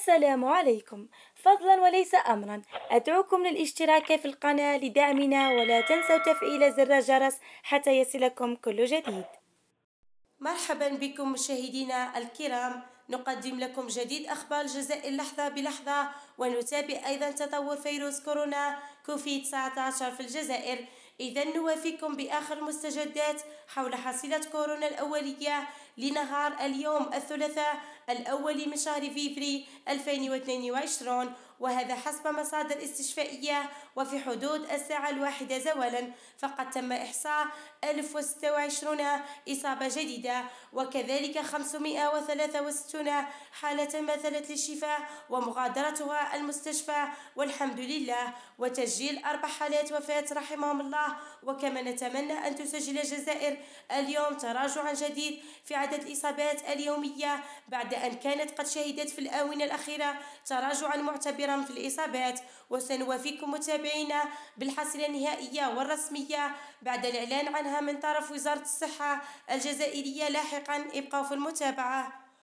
السلام عليكم فضلا وليس أمرا أدعوكم للاشتراك في القناة لدعمنا ولا تنسوا تفعيل زر الجرس حتى يصلكم كل جديد مرحبا بكم مشاهدينا الكرام نقدم لكم جديد أخبار الجزائر لحظة بلحظة ونتابع أيضا تطور فيروس كورونا كوفيد 19 في الجزائر إذا نوافيكم بآخر المستجدات حول حصيلة كورونا الأولية لنهار اليوم الثلاثاء الأول من شهر فيفري 2022 وهذا حسب مصادر استشفائية وفي حدود الساعة الواحدة زوالا فقد تم إحصاء 1026 إصابة جديدة وكذلك 563 حالة مثلت للشفاء ومغادرتها المستشفى والحمد لله وتسجيل أربع حالات وفاة رحمهم الله وكما نتمنى أن تسجل الجزائر اليوم تراجعا جديد في عدد الإصابات اليومية بعد أن كانت قد شهدت في الآونة الأخيرة تراجعا معتبرا كثيرا في الإصابات وسنوافيكم متابعينا بالحصيلة النهائية والرسمية بعد الإعلان عنها من طرف وزارة الصحة الجزائرية لاحقا ابقوا في المتابعة